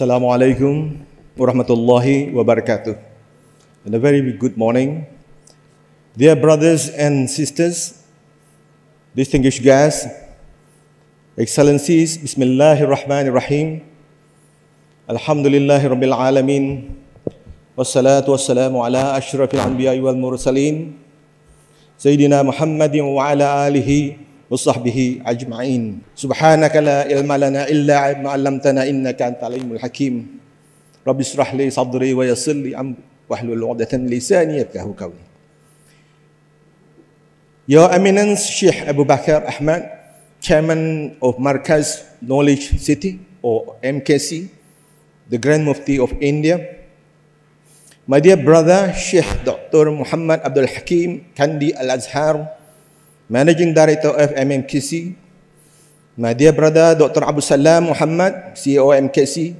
alaikum warahmatullahi wabarakatuh. And a very good morning. Dear brothers and sisters, distinguished guests, Excellencies, Bismillahir Rahmanir Rahim. Alhamdulillahi Rabbil Alamin. والصلاة والسلام على أشرف mursalin Sayyidina سيدنا wa ala alihi. wa sahbihi ajma'in. Subhanaka la ilma lana illa ma 'allamtana innaka antal alimul hakim. Rabbi israh li sadri wa yassir li amri wahlul 'uqdatam lisani yafqahu qawli. Ya Eminence Sheikh Abu Bakar Ahmad, Chairman of Markaz Knowledge City or MKC, the Grand Mufti of India. My dear brother, Sheikh Dr. Muhammad Abdul Hakim Kandi Al-Azhar, Managing Director of MMKC, my dear brother Dr. Abu Salam Muhammad, CEO MKC,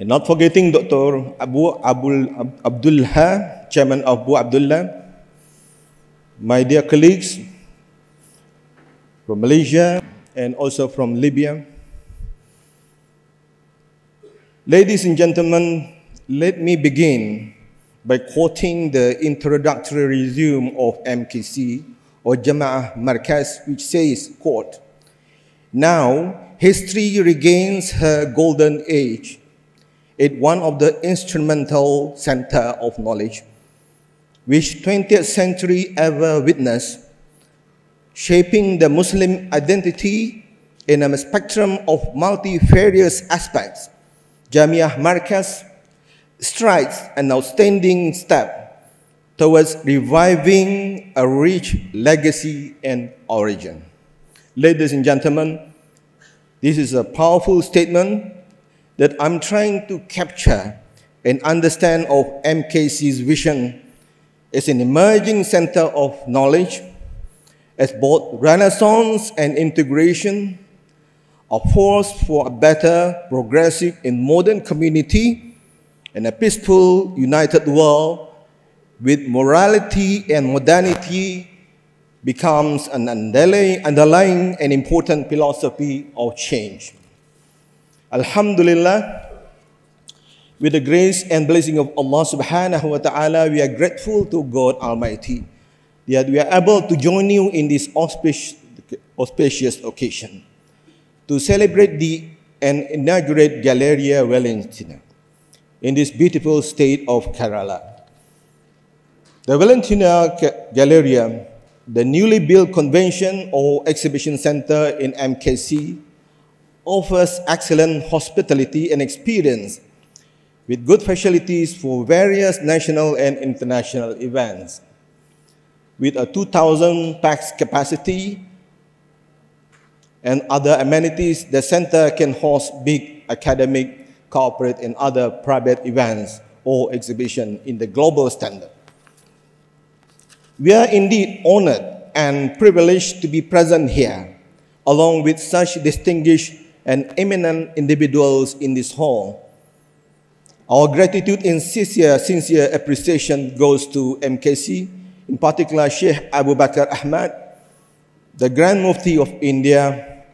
and not forgetting Dr. Abu Abul Abdullah, ha, Chairman of Abu Abdullah, my dear colleagues from Malaysia and also from Libya. Ladies and gentlemen, let me begin by quoting the introductory resume of MKC or Jama'ah Marquez, which says, quote, Now history regains her golden age at one of the instrumental center of knowledge, which 20th century ever witnessed, shaping the Muslim identity in a spectrum of multifarious aspects. Jamia Marquez. Strikes an outstanding step towards reviving a rich legacy and origin. Ladies and gentlemen, this is a powerful statement that I'm trying to capture and understand of MKC's vision as an emerging center of knowledge, as both renaissance and integration, a force for a better, progressive, and modern community and a peaceful, united world with morality and modernity becomes an underlying, underlying and important philosophy of change. Alhamdulillah, with the grace and blessing of Allah subhanahu wa ta'ala, we are grateful to God Almighty that we are able to join you in this auspicious, auspicious occasion to celebrate the and inaugurate Galleria Wellington in this beautiful state of Kerala. The Valentina Galleria, the newly built convention or exhibition center in MKC, offers excellent hospitality and experience with good facilities for various national and international events. With a 2,000 pax capacity and other amenities, the center can host big academic Cooperate and other private events or exhibition in the global standard. We are indeed honored and privileged to be present here, along with such distinguished and eminent individuals in this hall. Our gratitude and sincere, sincere appreciation goes to MKC, in particular Sheikh Abu Bakr Ahmad, the Grand Mufti of India,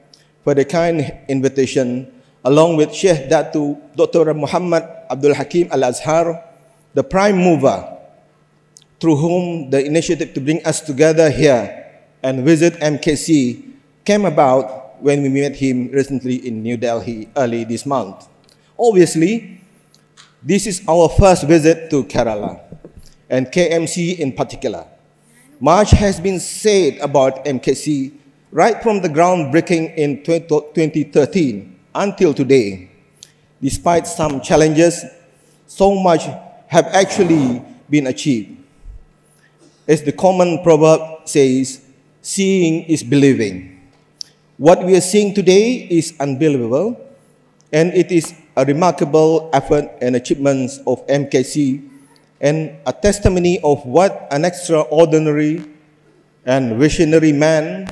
for the kind invitation along with Sheikh Datu Dr. Muhammad Abdul Hakim Al Azhar, the prime mover through whom the initiative to bring us together here and visit MKC came about when we met him recently in New Delhi early this month. Obviously, this is our first visit to Kerala and KMC in particular. Much has been said about MKC right from the groundbreaking in 2013 until today, despite some challenges, so much have actually been achieved. As the common proverb says, seeing is believing. What we are seeing today is unbelievable, and it is a remarkable effort and achievements of MKC and a testimony of what an extraordinary and visionary man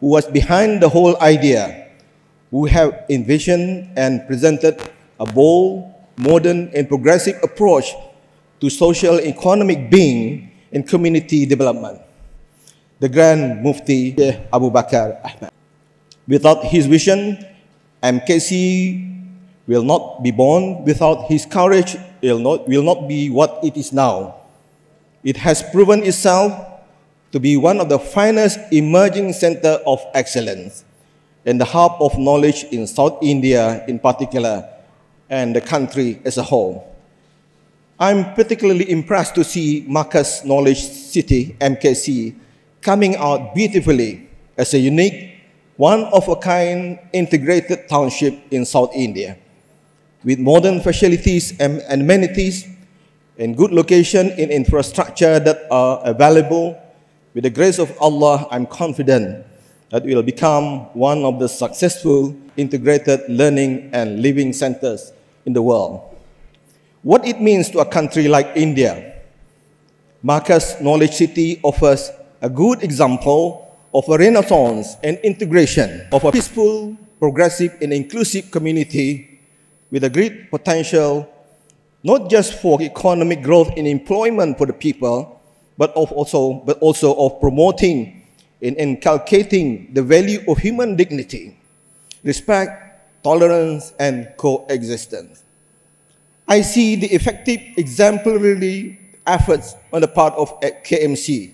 who was behind the whole idea who have envisioned and presented a bold, modern, and progressive approach to social economic being and community development. The Grand Mufti Abu Bakr Ahmad. Without his vision, MKC will not be born. Without his courage, it will not, will not be what it is now. It has proven itself to be one of the finest emerging centers of excellence and the hub of knowledge in South India in particular and the country as a whole. I'm particularly impressed to see Marcus Knowledge City, MKC, coming out beautifully as a unique, one-of-a-kind integrated township in South India. With modern facilities and amenities, and good location in infrastructure that are available, with the grace of Allah, I'm confident that will become one of the successful integrated learning and living centers in the world. What it means to a country like India, Marcus Knowledge City offers a good example of a renaissance and integration of a peaceful, progressive, and inclusive community with a great potential not just for economic growth and employment for the people, but, of also, but also of promoting in inculcating the value of human dignity, respect, tolerance, and coexistence. I see the effective exemplary efforts on the part of KMC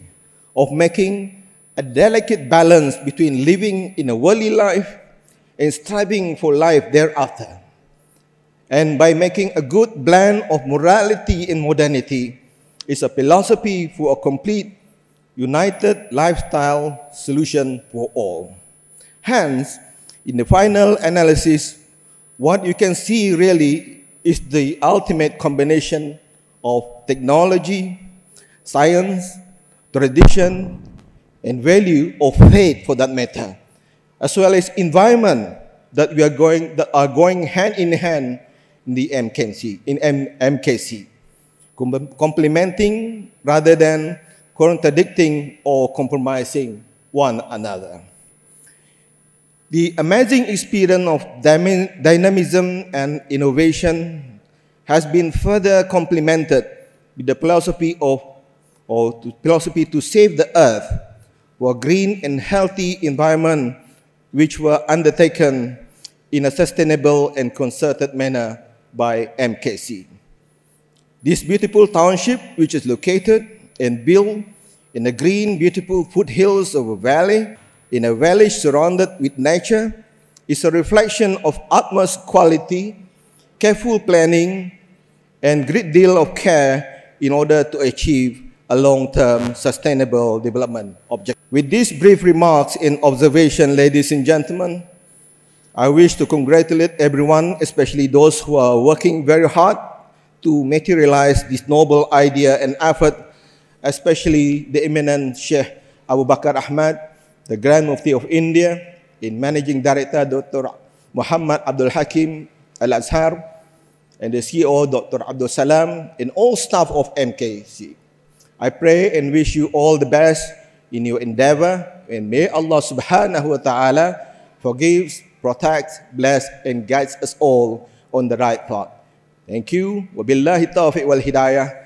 of making a delicate balance between living in a worldly life and striving for life thereafter. And by making a good blend of morality and modernity, is a philosophy for a complete united lifestyle solution for all. Hence, in the final analysis, what you can see really is the ultimate combination of technology, science, tradition, and value of faith for that matter, as well as environment that we are going that are going hand in hand in the MKC in M- MKC, complementing rather than contradicting or compromising one another. The amazing experience of dynamism and innovation has been further complemented with the philosophy of, or to philosophy to save the earth for green and healthy environment which were undertaken in a sustainable and concerted manner by MKC. This beautiful township, which is located and built in the green, beautiful foothills of a valley, in a valley surrounded with nature, is a reflection of utmost quality, careful planning, and great deal of care in order to achieve a long-term sustainable development objective. With these brief remarks and observation, ladies and gentlemen, I wish to congratulate everyone, especially those who are working very hard to materialize this noble idea and effort especially the eminent Sheikh Abu Bakr Ahmad, the Grand Mufti of India, in Managing Director Dr. Muhammad Abdul Hakim Al Azhar, and the CEO Dr. Abdul Salam, and all staff of MKC. I pray and wish you all the best in your endeavor, and may Allah subhanahu wa ta'ala forgives, protects, bless, and guides us all on the right path. Thank you. Wabillahi taufiq wal hidayah.